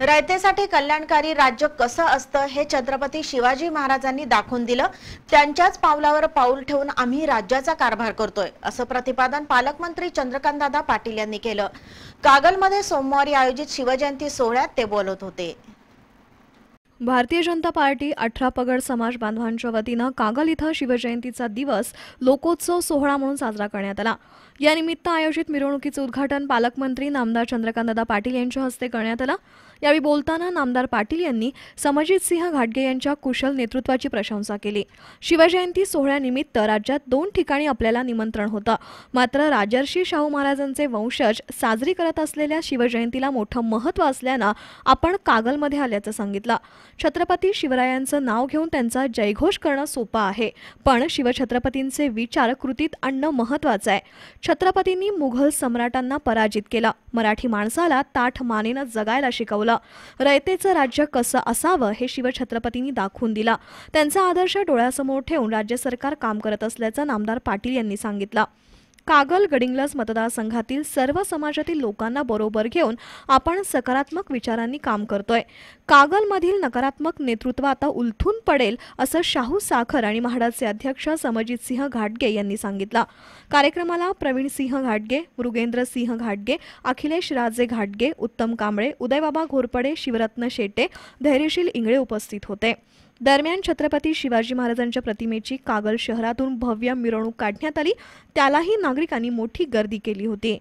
रयतेसाठी कल्याणकारी राज्य कसं असतं हे छत्रपती शिवाजी महाराजांनी दाखवून दिलं त्यांच्याच पावलावर पाऊल ठेवून आम्ही राज्याचा कारभार करतोय असं प्रतिपादन पालकमंत्री चंद्रकांतदादा पाटील यांनी केलं कागलमध्ये सोमवारी आयोजित शिवजयंती सोहळ्यात ते बोलत होते भारतीय जनता पार्टी अठरा पगड समाज बांधवांच्या वतीनं कागल इथं शिवजयंतीचा दिवस लोकोत्सव सोहळा म्हणून साजरा करण्यात आला यानिमित्त आयोजित मिरवणुकीचं उद्घाटन पालकमंत्री नामदार चंद्रकांतदादा पाटील यांच्या हस्ते करण्यात आलं यावेळी बोलताना नामदार पाटील यांनी समजित सिंह घाटगे यांच्या कुशल नेतृत्वाची प्रशंसा केली शिवजयंती सोहळ्यानिमित्त राज्यात दोन ठिकाणी आपल्याला निमंत्रण होतं मात्र राजर्षी शाहू महाराजांचे वंशज साजरी करत असलेल्या शिवजयंतीला मोठं महत्त्व असल्यानं आपण कागलमध्ये आल्याचं सांगितलं छत्रपती शिवरायांचं नाव घेऊन त्यांचा जयघोष करणं सोपं आहे पण शिवछत्रपतींचे विचार कृतीत आणणं महत्त्वाचं आहे छत्रपतींनी मुघल सम्राटांना पराजित केला मराठी माणसाला ताठ मानेनं जगायला शिकवलं होता रयतेचं राज्य कसं असावं हे शिवछत्रपतींनी दाखवून दिला त्यांचा आदर्श डोळ्यासमोर ठेवून राज्य सरकार काम करत असल्याचं नामदार पाटील यांनी सांगितलं कागल गडिंग्लज मतदारसंघातील सर्व समाजातील लोकांना बरोबर घेऊन आपण सकारात्मक विचारांनी काम करतोय कागलमधील नकारात्मक नेतृत्व आता उलथून पडेल असं शाहू साखर आणि म्हाडाचे अध्यक्ष समजित सिंह घाटगे यांनी सांगितलं कार्यक्रमाला प्रवीण सिंह घाटगे मृगेंद्र सिंह घाटगे अखिलेश राजे घाटगे उत्तम कांबळे उदयबाबा घोरपडे शिवरत्न शेटे धैर्यशील इंगळे उपस्थित होते दरम्यान छत्रपती शिवाजी महाराजांच्या प्रतिमेची कागल शहरातून भव्य मिरवणूक काढण्यात आली त्यालाही नागरिकांनी मोठी गर्दी केली होती